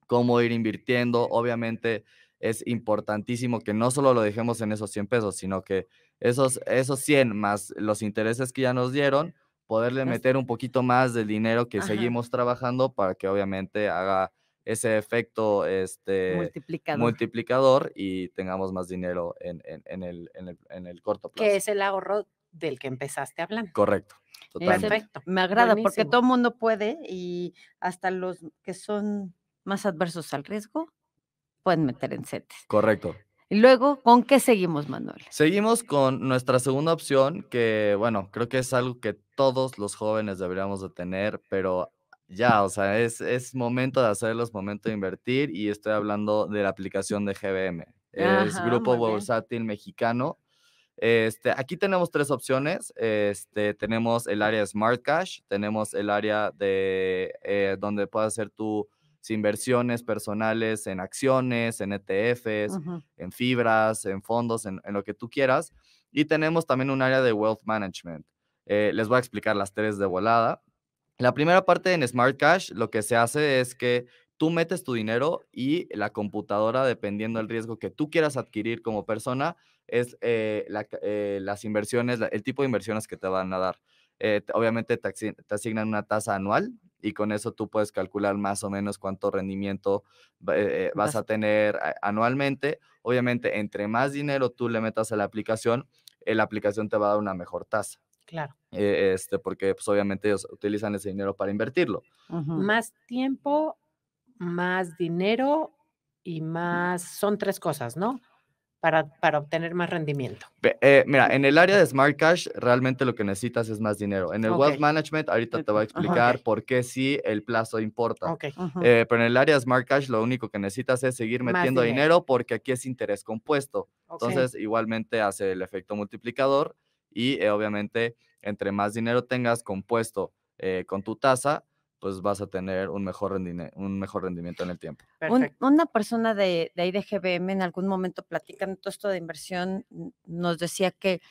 cómo ir invirtiendo, obviamente es importantísimo que no solo lo dejemos en esos 100 pesos, sino que esos, esos 100 más los intereses que ya nos dieron, poderle meter un poquito más del dinero que seguimos trabajando para que obviamente haga ese efecto este, multiplicador. y tengamos más dinero en, el, en, el, corto plazo. Que es el ahorro del que empezaste hablando. Correcto. Perfecto. Me agrada porque todo el mundo puede y hasta los que son más adversos al riesgo pueden meter en setes. Correcto. Y luego, ¿con qué seguimos, Manuel? Seguimos con nuestra segunda opción, que bueno, creo que es algo que todos los jóvenes deberíamos de tener, pero ya, o sea, es, es momento de hacerlo, momento de invertir y estoy hablando de la aplicación de GBM. Ajá, es Grupo Bursátil Mexicano. Este, aquí tenemos tres opciones. Este, tenemos el área Smart Cash, tenemos el área de eh, donde puedes hacer tu inversiones personales en acciones, en ETFs, en fibras, en fondos, en, lo que tú quieras. Y tenemos también un área de wealth management. Eh, les voy a explicar las tres de volada. La primera parte en Smart Cash, lo que se hace es que tú metes tu dinero y la computadora, dependiendo del riesgo que tú quieras adquirir como persona, es eh, eh, las inversiones, el tipo de inversiones que te van a dar. Eh, obviamente te, asignan una tasa anual y con eso tú puedes calcular más o menos cuánto rendimiento eh, eh, vas a tener anualmente. Obviamente, entre más dinero tú le metas a la aplicación, la aplicación te va a dar una mejor tasa. Claro. este, porque pues, obviamente ellos utilizan ese dinero para invertirlo. Más tiempo, más dinero y más, son tres cosas, ¿no? para, obtener más rendimiento? Eh, mira, en el área de Smart Cash realmente lo que necesitas es más dinero. En el Wealth Management, ahorita te voy a explicar por qué sí el plazo importa. Eh, pero en el área de Smart Cash lo único que necesitas es seguir metiendo dinero. porque aquí es interés compuesto. Entonces, igualmente hace el efecto multiplicador y eh, obviamente entre más dinero tengas compuesto con tu tasa, pues vas a tener un mejor, un mejor rendimiento en el tiempo. una persona de, de ahí de GBM en algún momento platicando esto de inversión nos decía que,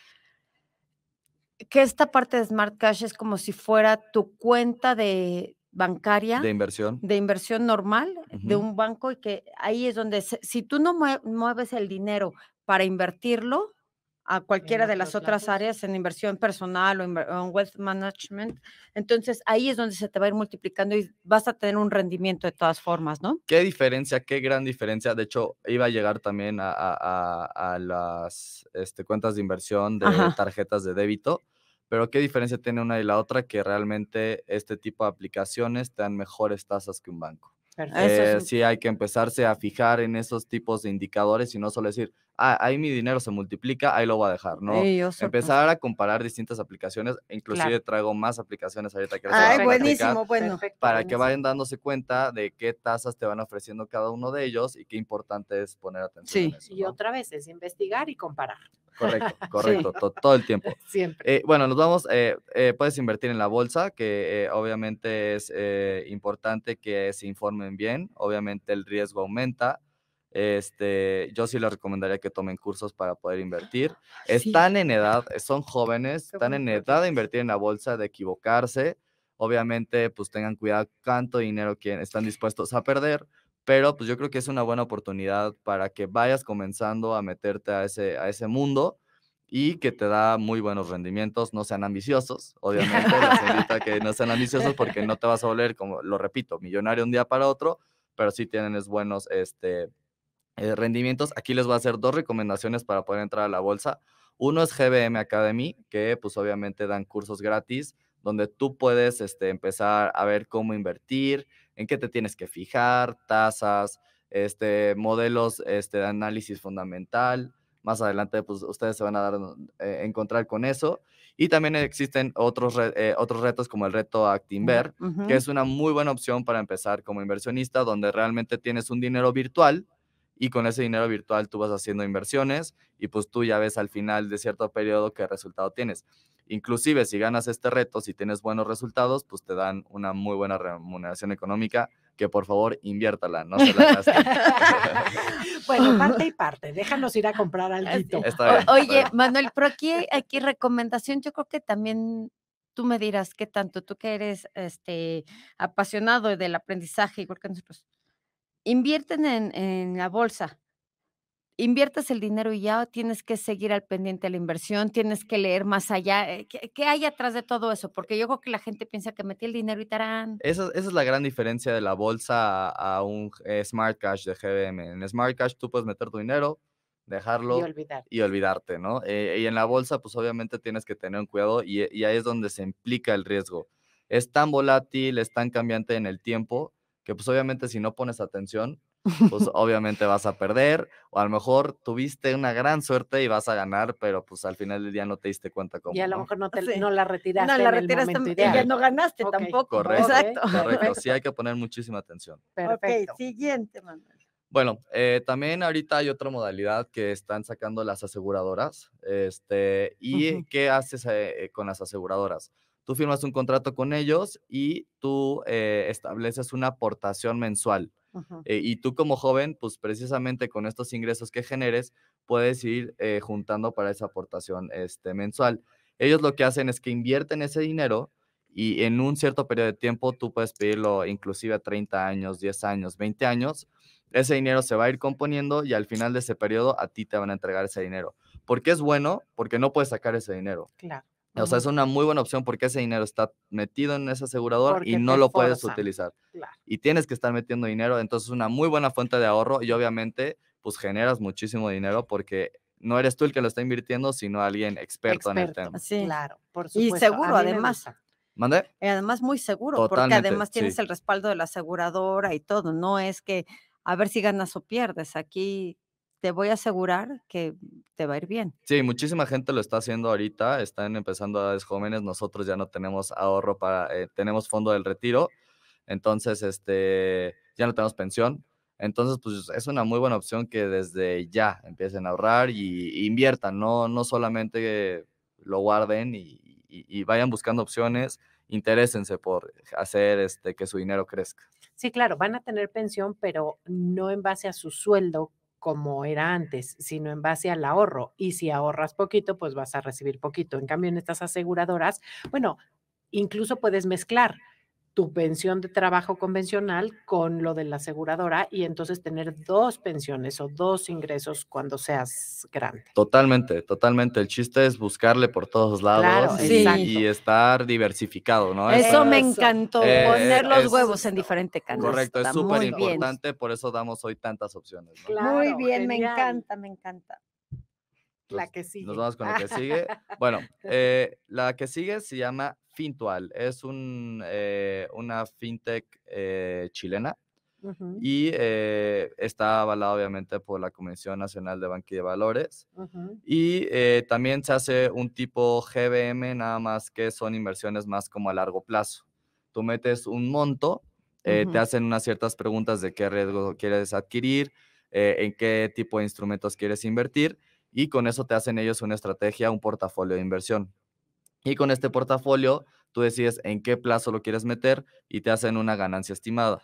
que esta parte de Smart Cash es como si fuera tu cuenta de bancaria. De inversión. De inversión normal de un banco y que ahí es donde si tú no mueves el dinero para invertirlo, a cualquiera de las otras áreas en inversión personal o en wealth management. Entonces ahí es donde se te va a ir multiplicando y vas a tener un rendimiento de todas formas, ¿no? Qué diferencia, qué gran diferencia. De hecho, iba a llegar también a, las este, cuentas de inversión de tarjetas de débito, pero qué diferencia tiene una y la otra que realmente este tipo de aplicaciones te dan mejores tasas que un banco. Eh, Sí hay que empezarse a fijar en esos tipos de indicadores y no solo decir, ah, ahí mi dinero se multiplica, ahí lo voy a dejar, ¿no? Pues. Empezar a comparar distintas aplicaciones, inclusive traigo más aplicaciones ahorita que las Ay, buenísimo, bueno. para que vayan dándose cuenta de qué tasas te van ofreciendo cada uno de ellos y qué importante es poner atención. Sí, y otra vez es investigar y comparar. Correcto, correcto, todo el tiempo. Siempre. Eh, bueno, nos vamos, eh, eh, puedes invertir en la bolsa, que obviamente es importante que se informen bien, obviamente el riesgo aumenta, este, yo sí les recomendaría que tomen cursos para poder invertir. Ah, están en edad, eh, son jóvenes, están en edad de invertir en la bolsa, de equivocarse. Obviamente, pues tengan cuidado cuánto dinero que están dispuestos a perder, pero pues yo creo que es una buena oportunidad para que vayas comenzando a meterte a ese, a ese mundo y que te da muy buenos rendimientos. No sean ambiciosos, obviamente, que no sean ambiciosos porque no te vas a volver, como lo repito, millonario un día para otro, pero sí tienes buenos, este, eh, rendimientos, aquí les voy a hacer dos recomendaciones para poder entrar a la bolsa. Uno es GBM Academy, que pues obviamente dan cursos gratis donde tú puedes este, empezar a ver cómo invertir, en qué te tienes que fijar, tasas, este, modelos este, de análisis fundamental. Más adelante, pues ustedes se van a dar, eh, encontrar con eso. Y también existen otros, eh, otros retos como el reto Actinver, inver que es una muy buena opción para empezar como inversionista, donde realmente tienes un dinero virtual y con ese dinero virtual tú vas haciendo inversiones y pues tú ya ves al final de cierto periodo qué resultado tienes. Inclusive si ganas este reto, si tienes buenos resultados, pues te dan una muy buena remuneración económica que por favor inviértala, no se la bueno, parte y parte, déjanos ir a comprar algo. Oye, Manuel, pero aquí recomendación, yo creo que también tú me dirás qué tanto, tú que eres este, apasionado del aprendizaje, igual que nosotros, invierten en, la bolsa, inviertes el dinero y ya tienes que seguir al pendiente de la inversión, tienes que leer más allá. Eh, ¿Qué, hay atrás de todo eso? Porque yo creo que la gente piensa que metí el dinero y tarán. Esa, esa es la gran diferencia de la bolsa a, un Smart Cash de GBM. En Smart Cash tú puedes meter tu dinero, dejarlo y, olvidarte, ¿no? Eh, y en la bolsa, pues obviamente tienes que tener un cuidado y, y ahí es donde se implica el riesgo. Es tan volátil, es tan cambiante en el tiempo que pues obviamente si no pones atención, pues obviamente vas a perder, o a lo mejor tuviste una gran suerte y vas a ganar, pero pues al final del día no te diste cuenta cómo. Y a lo mejor no, no la retiraste. No la retiraste, y ya no ganaste tampoco. Correcto, sí hay que poner muchísima atención. Perfecto. siguiente, Manuel. Bueno, eh, también ahorita hay otra modalidad que están sacando las aseguradoras. Este, ¿Y qué haces eh, con las aseguradoras? Tú firmas un contrato con ellos y tú eh, estableces una aportación mensual. Eh, y tú como joven, pues precisamente con estos ingresos que generes, puedes ir eh, juntando para esa aportación este, mensual. Ellos lo que hacen es que invierten ese dinero y en un cierto periodo de tiempo tú puedes pedirlo inclusive a 30 años, 10 años, 20 años. Ese dinero se va a ir componiendo y al final de ese periodo a ti te van a entregar ese dinero. ¿Por qué es bueno? Porque no puedes sacar ese dinero. Claro. O sea, es una muy buena opción porque ese dinero está metido en ese asegurador y no lo puedes utilizar. Y tienes que estar metiendo dinero, entonces es una muy buena fuente de ahorro y obviamente pues generas muchísimo dinero porque no eres tú el que lo está invirtiendo, sino alguien experto, en el tema. claro, por supuesto. Y seguro además. Y eh, además muy seguro, porque además tienes el respaldo de la aseguradora y todo, no es que a ver si ganas o pierdes, aquí te voy a asegurar que te va a ir bien. Sí, muchísima gente lo está haciendo ahorita, están empezando a edades jóvenes, nosotros ya no tenemos ahorro para, eh, tenemos fondo del retiro, entonces este, ya no tenemos pensión, entonces pues es una muy buena opción que desde ya empiecen a ahorrar y, inviertan, no, no solamente lo guarden y, vayan buscando opciones, interésense por hacer este, que su dinero crezca. Sí, claro, van a tener pensión, pero no en base a su sueldo como era antes, sino en base al ahorro. Y si ahorras poquito, pues vas a recibir poquito. En cambio, en estas aseguradoras, bueno, incluso puedes mezclar tu pensión de trabajo convencional con lo de la aseguradora y entonces tener dos pensiones o dos ingresos cuando seas grande. Totalmente, totalmente. El chiste es buscarle por todos lados y, estar diversificado, ¿no? Eso me encantó, eh, poner los huevos en diferente canasta. Correcto, es súper importante, por eso damos hoy tantas opciones. muy bien, me encanta, me encanta la que sigue. Nos vamos con la que sigue. Bueno, eh, la que sigue se llama Fintual. Es eh, una fintech eh, chilena y está avalada obviamente por la Comisión Nacional de Banca de Valores. Y también se hace un tipo GBM, nada más que son inversiones más como a largo plazo. Tú metes un monto, te hacen unas ciertas preguntas de qué riesgo quieres adquirir, en qué tipo de instrumentos quieres invertir y con eso te hacen ellos una estrategia, un portafolio de inversión. Y con este portafolio, tú decides en qué plazo lo quieres meter y te hacen una ganancia estimada.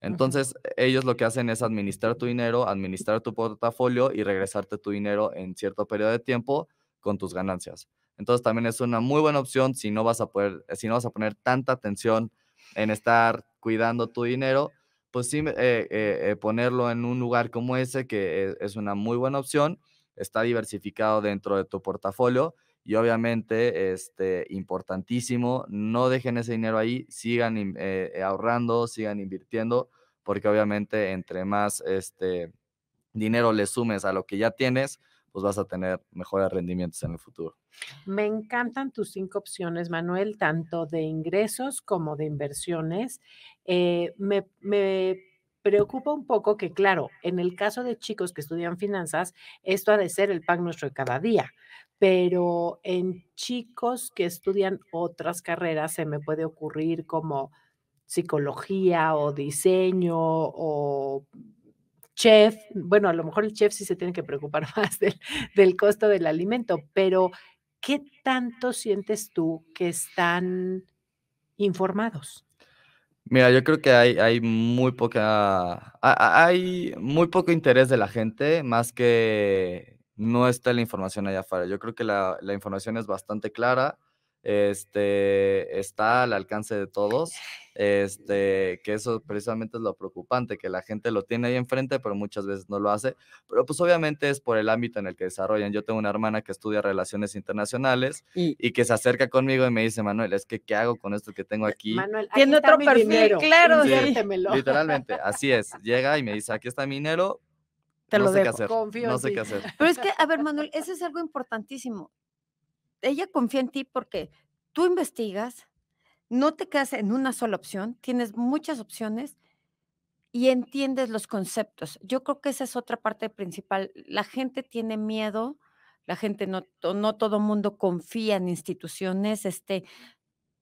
Entonces, ellos lo que hacen es administrar tu dinero, administrar tu portafolio y regresarte tu dinero en cierto periodo de tiempo con tus ganancias. Entonces, también es una muy buena opción si no vas a poder, si no vas a poner tanta atención en estar cuidando tu dinero, pues sí eh, eh, eh, ponerlo en un lugar como ese que e, es una muy buena opción está diversificado dentro de tu portafolio y obviamente, este, importantísimo, no dejen ese dinero ahí, sigan eh, eh, ahorrando, sigan invirtiendo, porque obviamente entre más este, dinero le sumes a lo que ya tienes, pues vas a tener mejores rendimientos en el futuro. Me encantan tus cinco opciones, Manuel, tanto de ingresos como de inversiones. Eh, me, me preocupa un poco que, claro, en el caso de chicos que estudian finanzas, esto ha de ser el pan nuestro de cada día, pero en chicos que estudian otras carreras se me puede ocurrir como psicología o diseño o chef, bueno, a lo mejor el chef sí se tiene que preocupar más del, del costo del alimento, pero ¿qué tanto sientes tú que están informados? Mira, yo creo que hay, hay muy poca, hay muy poco interés de la gente, más que no está la información allá afuera. Yo creo que la información es bastante clara este, está al alcance de todos, este, que eso precisamente es lo preocupante, que la gente lo tiene ahí enfrente, pero muchas veces no lo hace, pero pues obviamente es por el ámbito en el que desarrollan. Yo tengo una hermana que estudia relaciones internacionales y, que se acerca conmigo y me dice, Manuel, es que ¿qué hago con esto que tengo eh, aquí? Manuel, tiene otro perfil, claro. literalmente, así es. Llega y me dice, aquí está mi dinero, te lo no sé qué hacer. Pero es que, a ver, Manuel, eso es algo importantísimo ella confía en ti porque tú investigas, no te quedas en una sola opción, tienes muchas opciones y entiendes los conceptos. Yo creo que esa es otra parte principal. La gente tiene miedo, la gente no, no todo mundo confía en instituciones, este,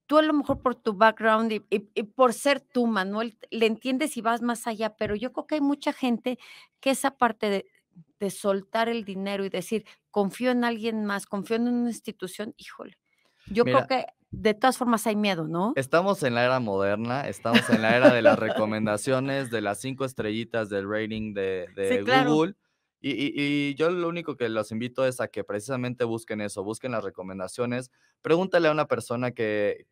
tú a lo mejor por tu background y, y, por ser tú, Manuel, le entiendes y vas más allá, pero yo creo que hay mucha gente que esa parte de, de soltar el dinero y decir, confío en alguien más, confío en una institución, híjole. Yo creo que de todas formas hay miedo, ¿no? Estamos en la era moderna, estamos en la era de las recomendaciones, de las cinco estrellitas del rating de, Google. Y, yo lo único que los invito es a que precisamente busquen eso, busquen las recomendaciones, pregúntale a una persona que,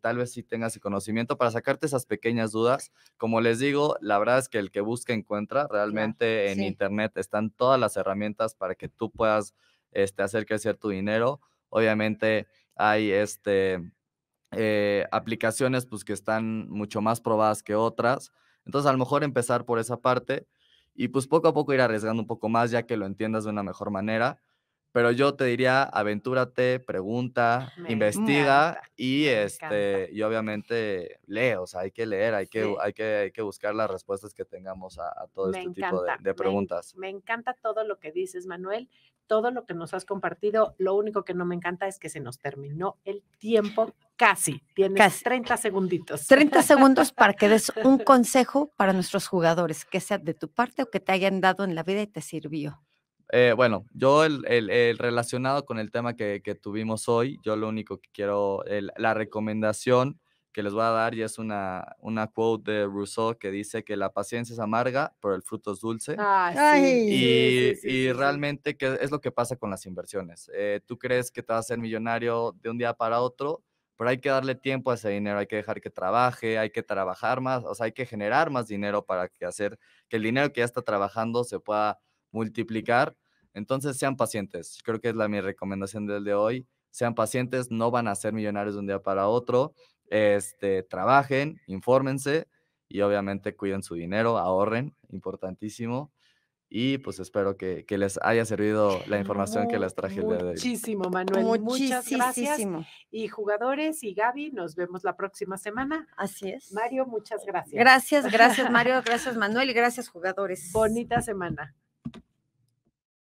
tal vez sí tenga ese conocimiento para sacarte esas pequeñas dudas. Como les digo, la verdad es que el que busca encuentra, realmente en Internet están todas las herramientas para que tú puedas este, hacer crecer tu dinero. Obviamente hay este, eh, aplicaciones pues, que están mucho más probadas que otras. Entonces, a lo mejor empezar por esa parte y pues poco a poco ir arriesgando un poco más ya que lo entiendas de una mejor manera. Pero yo te diría, aventúrate, pregunta, investiga y este obviamente lee, o sea, hay que leer, hay que, hay que, hay que buscar las respuestas que tengamos a, todo este tipo de preguntas. me encanta todo lo que dices, Manuel todo lo que nos has compartido. Lo único que no me encanta es que se nos terminó el tiempo casi. Tienes 30 segunditos. 30 segundos para que des un consejo para nuestros jugadores, que sea de tu parte o que te hayan dado en la vida y te sirvió. Eh, bueno, yo el, relacionado con el tema que, tuvimos hoy, yo lo único que quiero, la recomendación que les voy a dar y es una, una quote de Rousseau que dice que la paciencia es amarga, pero el fruto es dulce. Ah, y, y realmente que es lo que pasa con las inversiones. Eh, tú crees que te vas a ser millonario de un día para otro, pero hay que darle tiempo a ese dinero, hay que dejar que trabaje, hay que trabajar más, o sea, hay que generar más dinero para que hacer que el dinero que ya está trabajando se pueda multiplicar. Entonces sean pacientes. Creo que es la mi recomendación del de hoy. Sean pacientes, no van a ser millonarios de un día para otro este, trabajen, infórmense y obviamente cuiden su dinero, ahorren, importantísimo. Y pues espero que, que les haya servido la información que les traje el día de hoy. Muchísimo, Manuel. Muchas gracias. Y jugadores y Gaby, nos vemos la próxima semana. Así es. Mario, muchas gracias. Gracias, gracias, Mario. Gracias, Manuel. Y gracias, jugadores. Bonita semana.